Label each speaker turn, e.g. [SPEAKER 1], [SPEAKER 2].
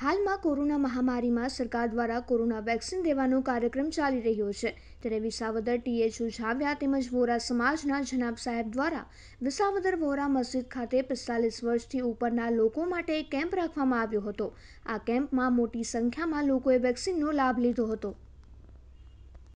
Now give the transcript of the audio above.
[SPEAKER 1] હાલમાં કોરોના મહામારીમાં સરકાર દ્વારા કોરોના વેક્સિન દેવાનો કાર્યક્રમ ચાલી રહ્યો છે ત્યારે વિસાવદર ટીએચ ઉઝાવ્યા તેમજ વોરા સમાજના જનાબ સાહેબ દ્વારા વિસાવદર વોરા મસ્જિદ ખાતે પિસ્તાલીસ વર્ષથી ઉપરના લોકો માટે કેમ્પ રાખવામાં આવ્યો હતો આ કેમ્પમાં મોટી સંખ્યામાં લોકોએ વેક્સિનનો લાભ લીધો હતો